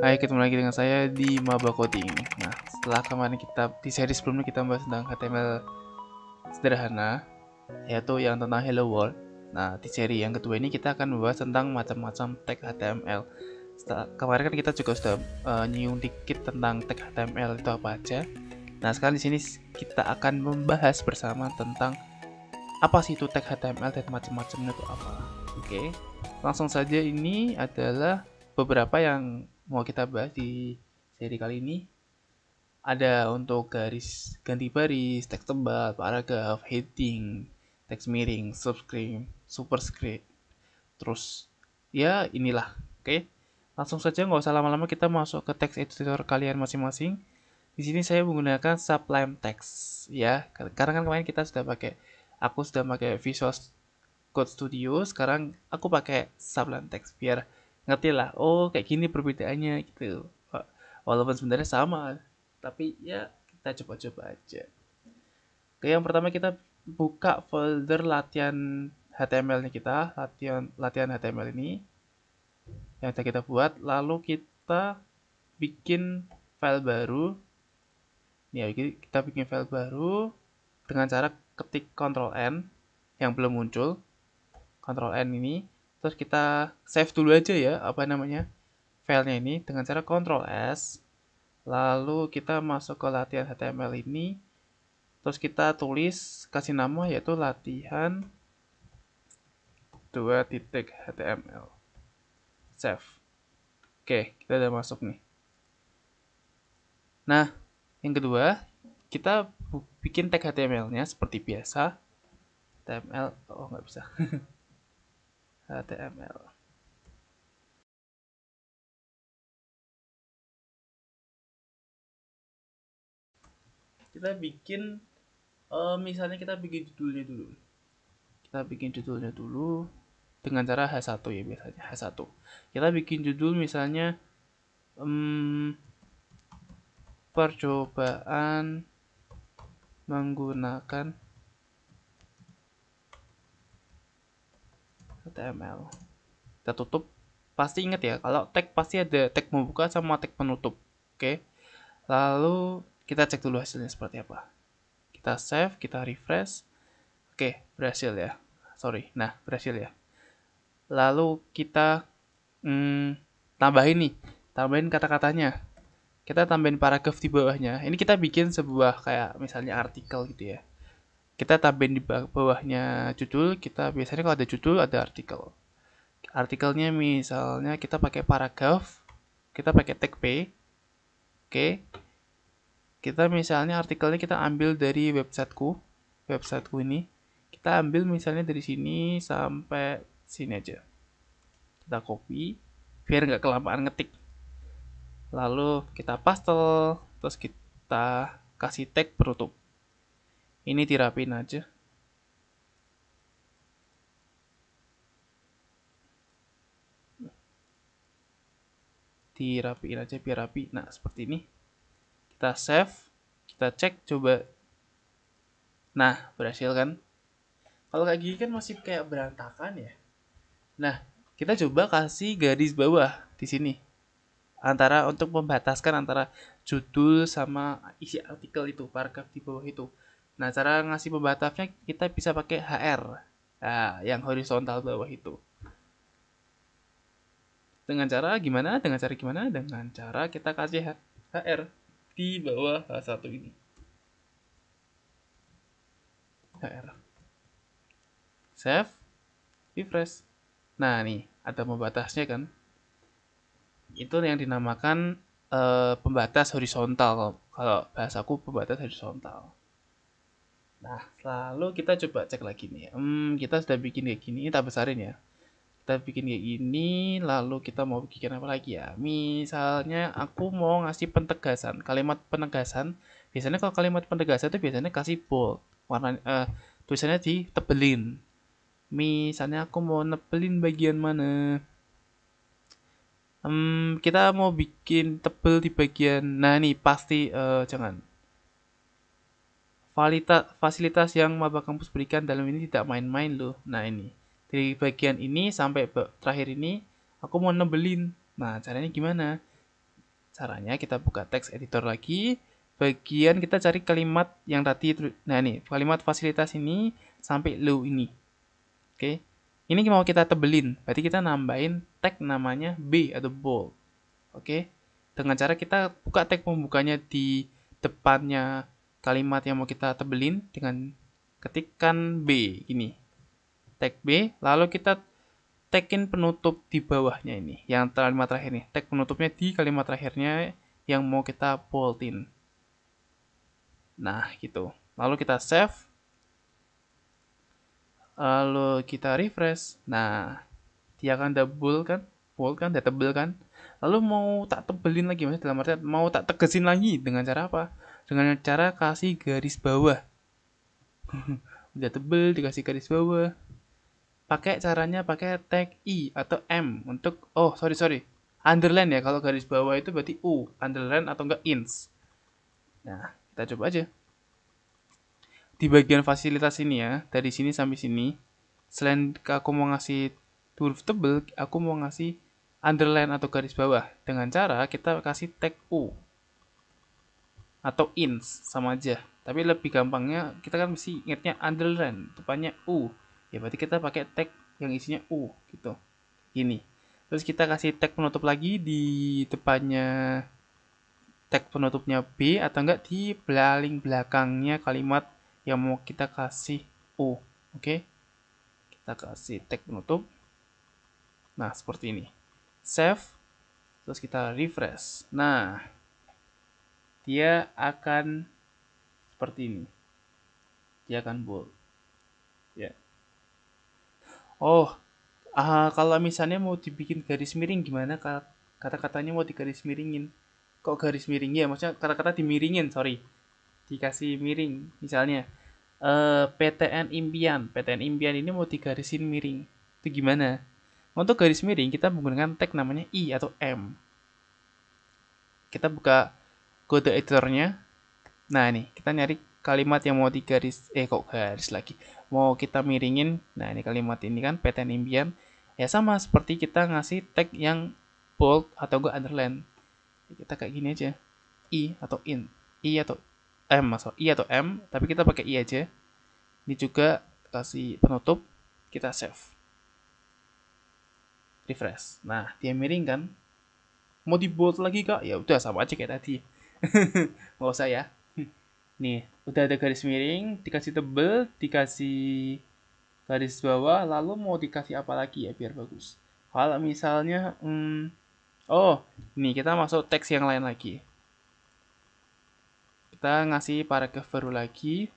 Hai, ketemu lagi dengan saya di Maba Coding. Nah, setelah kemarin kita di seri sebelumnya kita membahas tentang HTML sederhana, yaitu yang tentang Hello World. Nah, di seri yang kedua ini kita akan membahas tentang macam-macam tag HTML. Setelah, kemarin kan kita juga sudah uh, eh, nyium dikit tentang tag HTML itu apa aja. Nah, sekarang di sini kita akan membahas bersama tentang apa sih itu tag HTML dan macam-macamnya itu apa oke okay. langsung saja ini adalah beberapa yang mau kita bahas di seri kali ini ada untuk garis ganti baris, teks tebal, paragraf, heading, teks miring, subscript, superscript, terus ya inilah, oke? Okay? Langsung saja nggak usah lama-lama kita masuk ke teks editor kalian masing-masing. Di sini saya menggunakan Sublime Text ya, karena kan kemarin kita sudah pakai aku sudah pakai Visual Code Studio sekarang aku pakai Sublime Text biar ngerti lah oh kayak gini perbedaannya gitu walaupun sebenarnya sama tapi ya kita coba-coba aja Oke yang pertama kita buka folder latihan HTML-nya kita latihan latihan HTML ini yang sudah kita buat lalu kita bikin file baru ya kita bikin file baru dengan cara ketik Ctrl N yang belum muncul. Ctrl N ini. Terus kita save dulu aja ya, apa namanya, filenya ini dengan cara Ctrl S. Lalu kita masuk ke latihan HTML ini. Terus kita tulis, kasih nama yaitu latihan 2.html. Save. Oke, kita udah masuk nih. Nah, yang kedua, kita bikin tag HTML-nya seperti biasa. HTML, oh nggak bisa. HTML. Kita bikin, uh, misalnya kita bikin judulnya dulu. Kita bikin judulnya dulu dengan cara H1 ya biasanya, H1. Kita bikin judul misalnya um, percobaan menggunakan HTML. Kita tutup. Pasti ingat ya, kalau tag pasti ada tag membuka sama tag penutup. Oke. Lalu kita cek dulu hasilnya seperti apa. Kita save, kita refresh. Oke, berhasil ya. Sorry. Nah, berhasil ya. Lalu kita hmm, tambahin nih, tambahin kata-katanya kita tambahin paragraf di bawahnya ini kita bikin sebuah kayak misalnya artikel gitu ya kita tambahin di bawahnya judul kita biasanya kalau ada judul ada artikel artikelnya misalnya kita pakai paragraf kita pakai tag p oke kita misalnya artikelnya kita ambil dari websiteku websiteku ini kita ambil misalnya dari sini sampai sini aja kita copy biar nggak kelamaan ngetik lalu kita pastel, terus kita kasih tag penutup. Ini dirapin aja. Dirapiin aja biar rapi. Nah, seperti ini. Kita save, kita cek coba. Nah, berhasil kan? Kalau kayak gini kan masih kayak berantakan ya. Nah, kita coba kasih garis bawah di sini antara untuk membataskan antara judul sama isi artikel itu paragraf di bawah itu nah cara ngasih pembatasnya kita bisa pakai HR nah, yang horizontal bawah itu dengan cara gimana dengan cara gimana dengan cara kita kasih HR di bawah H1 ini HR save refresh nah nih ada pembatasnya kan itu yang dinamakan uh, pembatas horizontal kalau bahasaku pembatas horizontal nah lalu kita coba cek lagi nih hmm, kita sudah bikin kayak gini kita besarin ya kita bikin kayak gini lalu kita mau bikin apa lagi ya misalnya aku mau ngasih pentegasan kalimat penegasan biasanya kalau kalimat penegasan itu biasanya kasih bold warna uh, tulisannya di tebelin. misalnya aku mau nebelin bagian mana Hmm, kita mau bikin tebel di bagian nah ini pasti uh, jangan Valita, fasilitas yang maba kampus berikan dalam ini tidak main-main loh nah ini dari bagian ini sampai terakhir ini aku mau nebelin nah caranya gimana caranya kita buka teks editor lagi bagian kita cari kalimat yang tadi nah ini kalimat fasilitas ini sampai lo ini oke okay. Ini mau kita tebelin, berarti kita nambahin tag namanya B atau bold. Oke, dengan cara kita buka tag pembukanya di depannya kalimat yang mau kita tebelin dengan ketikkan B ini. Tag B, lalu kita tagin penutup di bawahnya ini, yang kalimat terakhir nih. Tag penutupnya di kalimat terakhirnya yang mau kita boldin. Nah, gitu. Lalu kita save Eh, lalu kita refresh nah dia akan double kan Full kan dia kan? tebel kan lalu mau tak tebelin lagi maksudnya dalam artian mau tak tegesin lagi dengan cara apa dengan cara kasih garis bawah udah tebel dikasih garis bawah pakai caranya pakai tag i atau m untuk oh sorry sorry underline ya kalau garis bawah itu berarti u underline atau enggak ins nah kita coba aja di bagian fasilitas ini ya, dari sini sampai sini, selain aku mau ngasih huruf tebel, aku mau ngasih underline atau garis bawah. Dengan cara kita kasih tag U atau ins sama aja. Tapi lebih gampangnya kita kan mesti ingetnya underline, depannya U. Ya berarti kita pakai tag yang isinya U gitu. ini Terus kita kasih tag penutup lagi di depannya tag penutupnya B atau enggak di belaling belakangnya kalimat yang mau kita kasih U. Oke. Okay? Kita kasih tag penutup. Nah, seperti ini. Save. Terus kita refresh. Nah, dia akan seperti ini. Dia akan bold. Ya. Yeah. Oh, uh, kalau misalnya mau dibikin garis miring gimana kata-katanya mau digaris miringin? Kok garis miringnya? ya? Maksudnya kata-kata dimiringin, sorry dikasih miring misalnya uh, eh, PTN impian PTN impian ini mau digarisin miring itu gimana untuk garis miring kita menggunakan tag namanya i atau m kita buka kode editornya nah ini kita nyari kalimat yang mau digaris eh kok garis lagi mau kita miringin nah ini kalimat ini kan PTN impian ya sama seperti kita ngasih tag yang bold atau gue underline kita kayak gini aja i atau in i atau M masuk I atau M tapi kita pakai I aja ini juga kasih penutup kita save refresh nah dia miring kan mau dibuat lagi kak ya udah sama aja kayak tadi nggak usah ya nih udah ada garis miring dikasih tebel dikasih garis bawah lalu mau dikasih apa lagi ya biar bagus kalau misalnya hmm, oh nih kita masuk teks yang lain lagi kita ngasih paragraf baru lagi.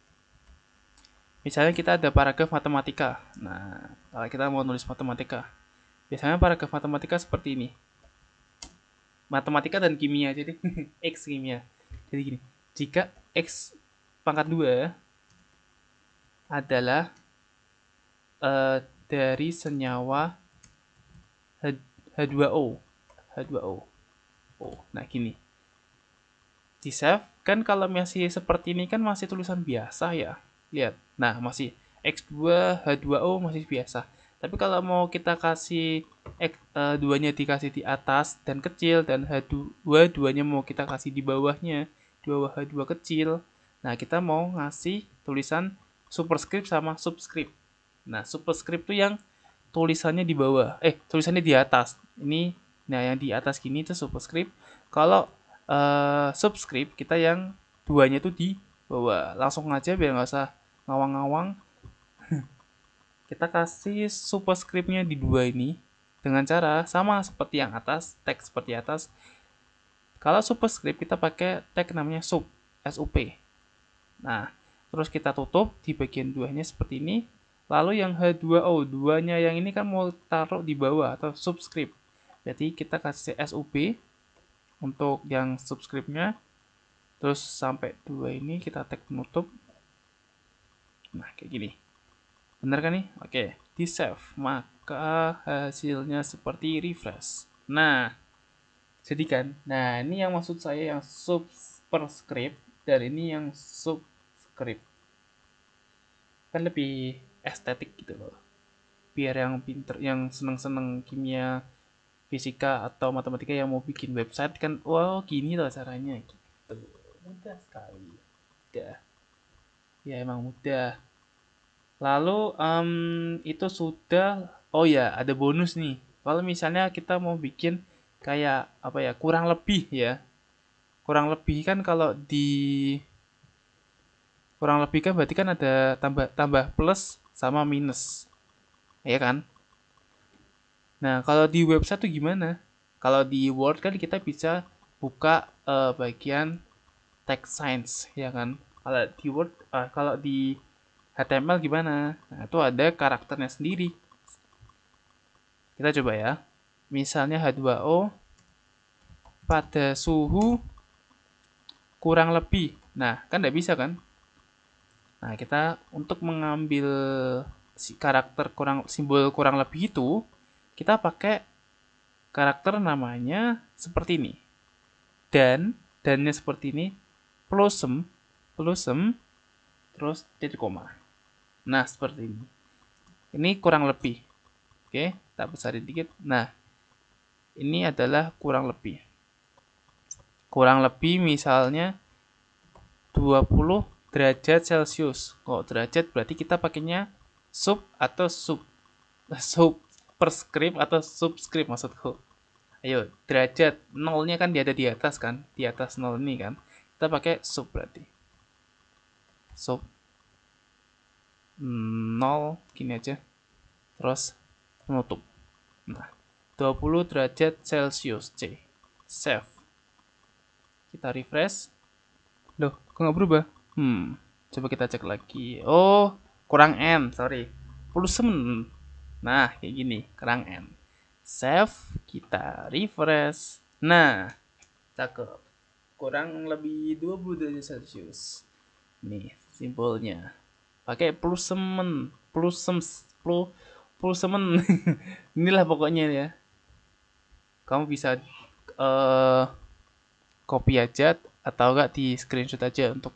Misalnya kita ada paragraf matematika. Nah, kalau kita mau nulis matematika. Biasanya paragraf matematika seperti ini. Matematika dan kimia, jadi X kimia. Jadi gini, jika X pangkat 2 adalah uh, dari senyawa H2O. H2O. Oh, nah gini di save kan kalau masih seperti ini kan masih tulisan biasa ya lihat nah masih X2 H2O masih biasa tapi kalau mau kita kasih X, uh, eh, nya dikasih di atas dan kecil dan H2 duanya mau kita kasih di bawahnya di bawah H2 kecil nah kita mau ngasih tulisan superscript sama subscript nah superscript itu yang tulisannya di bawah eh tulisannya di atas ini nah yang di atas gini itu superscript kalau uh, subscribe kita yang duanya itu di bawah langsung aja biar nggak usah ngawang-ngawang kita kasih superscriptnya di dua ini dengan cara sama seperti yang atas tag seperti atas kalau superscript kita pakai tag namanya sub sup nah terus kita tutup di bagian duanya seperti ini lalu yang H2O duanya yang ini kan mau taruh di bawah atau subscript jadi kita kasih SUB untuk yang subscribe-nya terus sampai dua ini kita tag penutup nah kayak gini bener kan nih oke di save maka hasilnya seperti refresh nah jadi kan nah ini yang maksud saya yang subscribe dan ini yang subscribe kan lebih estetik gitu loh biar yang pinter yang seneng-seneng kimia fisika atau matematika yang mau bikin website kan wow gini loh caranya gitu mudah sekali mudah ya emang mudah lalu um, itu sudah oh ya ada bonus nih kalau misalnya kita mau bikin kayak apa ya kurang lebih ya kurang lebih kan kalau di kurang lebih kan berarti kan ada tambah tambah plus sama minus ya kan Nah, kalau di website tuh gimana? Kalau di Word kan kita bisa buka uh, bagian text science, ya kan? Kalau di Word, uh, kalau di HTML gimana? Nah, itu ada karakternya sendiri. Kita coba ya. Misalnya H2O pada suhu kurang lebih. Nah, kan tidak bisa kan? Nah, kita untuk mengambil si karakter kurang simbol kurang lebih itu kita pakai karakter namanya seperti ini. Dan, dannya seperti ini, plusem, plusem, terus titik koma. Nah, seperti ini. Ini kurang lebih. Oke, kita besarin dikit. Nah, ini adalah kurang lebih. Kurang lebih misalnya 20 derajat Celcius. Kalau derajat berarti kita pakainya sub atau sub. Sub perskrip atau subskrip maksudku ayo derajat nolnya kan dia ada di atas kan di atas nol ini kan kita pakai sub berarti sub nol gini aja terus penutup nah 20 derajat celcius C save kita refresh loh kok nggak berubah hmm coba kita cek lagi oh kurang n, sorry puluh semen Nah, kayak gini, kerang M. Save, kita refresh. Nah, cakep. Kurang lebih 20 derajat Celcius. Nih, simpelnya. Pakai plus semen plus plus plus semen Inilah pokoknya ya. Kamu bisa uh, copy aja atau enggak di screenshot aja untuk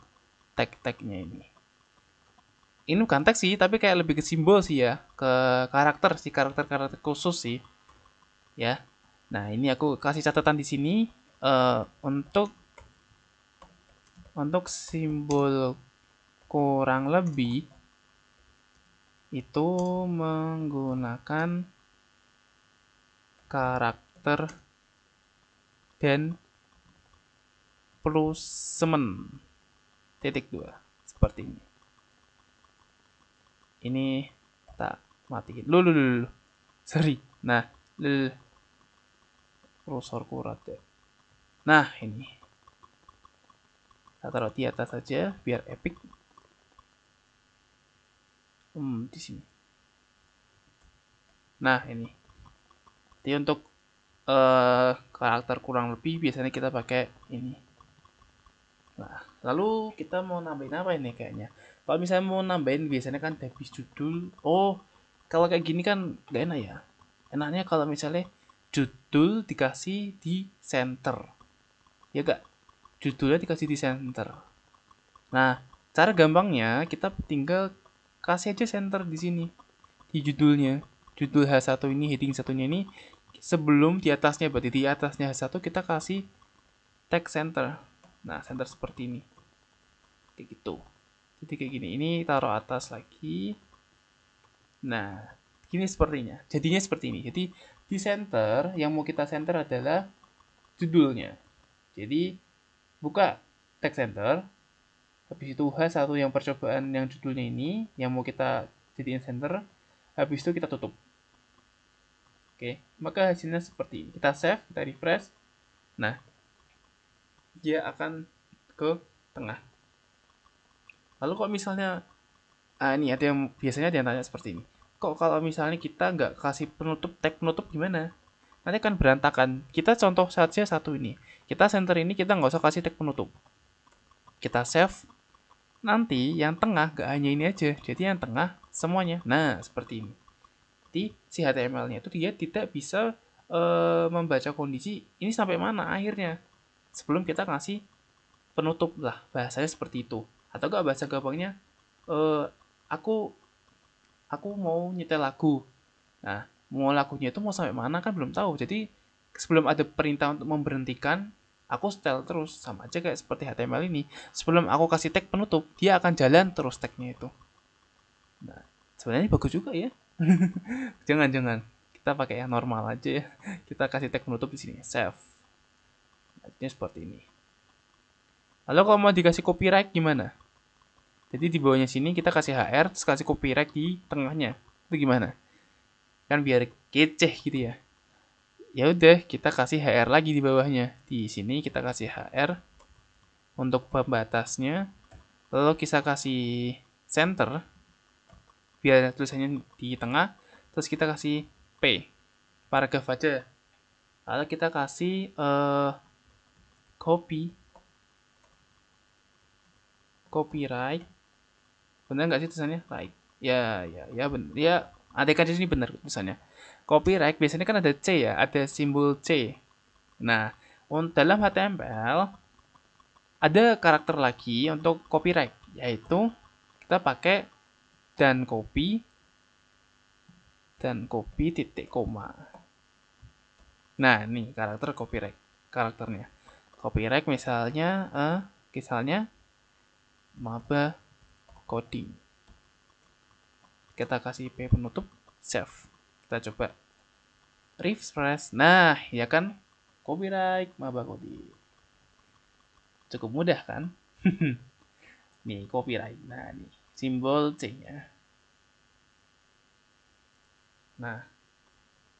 tag-tagnya ini ini konteks sih tapi kayak lebih ke simbol sih ya ke karakter sih karakter karakter khusus sih ya nah ini aku kasih catatan di sini uh, untuk untuk simbol kurang lebih itu menggunakan karakter dan plus semen titik dua seperti ini ini tak mati gitu. lu lu lu, lu. seri nah lu, lu. kursor kurat ya nah ini kita taruh di atas saja biar epic hmm di sini nah ini jadi untuk eh, karakter kurang lebih biasanya kita pakai ini nah lalu kita mau nambahin apa ini kayaknya kalau misalnya mau nambahin biasanya kan tagis judul oh kalau kayak gini kan gak enak ya enaknya kalau misalnya judul dikasih di center ya gak judulnya dikasih di center nah cara gampangnya kita tinggal kasih aja center di sini di judulnya judul H1 ini heading satunya ini sebelum di atasnya berarti di atasnya H1 kita kasih tag center nah center seperti ini kayak gitu jadi kayak gini ini taruh atas lagi nah gini sepertinya jadinya seperti ini jadi di center yang mau kita center adalah judulnya jadi buka text center habis itu H satu yang percobaan yang judulnya ini yang mau kita jadiin center habis itu kita tutup Oke, maka hasilnya seperti ini. Kita save, kita refresh. Nah, dia akan ke tengah lalu kok misalnya ah, ini ada yang biasanya ada yang tanya seperti ini kok kalau misalnya kita nggak kasih penutup tag penutup gimana nanti kan berantakan kita contoh saja satu ini kita center ini kita nggak usah kasih tag penutup kita save nanti yang tengah nggak hanya ini aja jadi yang tengah semuanya nah seperti ini di si HTML-nya itu dia tidak bisa e, membaca kondisi ini sampai mana akhirnya sebelum kita ngasih penutup lah bahasanya seperti itu atau gak bahasa gampangnya uh, aku aku mau nyetel lagu nah mau lagunya itu mau sampai mana kan belum tahu jadi sebelum ada perintah untuk memberhentikan aku setel terus sama aja kayak seperti HTML ini sebelum aku kasih tag penutup dia akan jalan terus tagnya itu nah sebenarnya bagus juga ya jangan jangan kita pakai yang normal aja ya kita kasih tag penutup di sini save artinya seperti ini lalu kalau mau dikasih copyright gimana jadi di bawahnya sini kita kasih HR, terus kasih copyright di tengahnya. Itu gimana? Kan biar keceh gitu ya. Ya udah, kita kasih HR lagi di bawahnya. Di sini kita kasih HR untuk pembatasnya. Lalu kita kasih center biar tulisannya di tengah. Terus kita kasih P, paragraf aja. Lalu kita kasih uh, copy copyright bener nggak sih tulisannya right ya ya ya bener ya kan di sini bener tulisannya copyright biasanya kan ada C ya ada simbol C nah untuk dalam HTML ada karakter lagi untuk copyright yaitu kita pakai dan copy dan copy titik koma nah ini karakter copyright karakternya copyright misalnya eh, misalnya maaf coding kita kasih p penutup save kita coba refresh nah ya kan copyright maba Kodi. cukup mudah kan nih copyright nah nih simbol C nya nah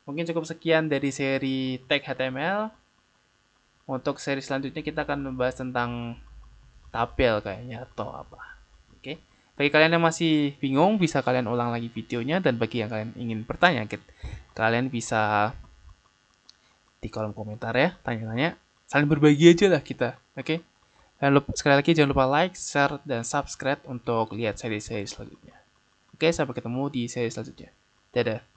mungkin cukup sekian dari seri tag HTML untuk seri selanjutnya kita akan membahas tentang tabel kayaknya atau apa bagi kalian yang masih bingung, bisa kalian ulang lagi videonya dan bagi yang kalian ingin bertanya, kalian bisa di kolom komentar ya, tanya-tanya. Saling berbagi aja lah kita, oke? Okay? Dan lupa, sekali lagi jangan lupa like, share, dan subscribe untuk lihat seri-seri selanjutnya. Oke, okay, sampai ketemu di seri selanjutnya. Dadah!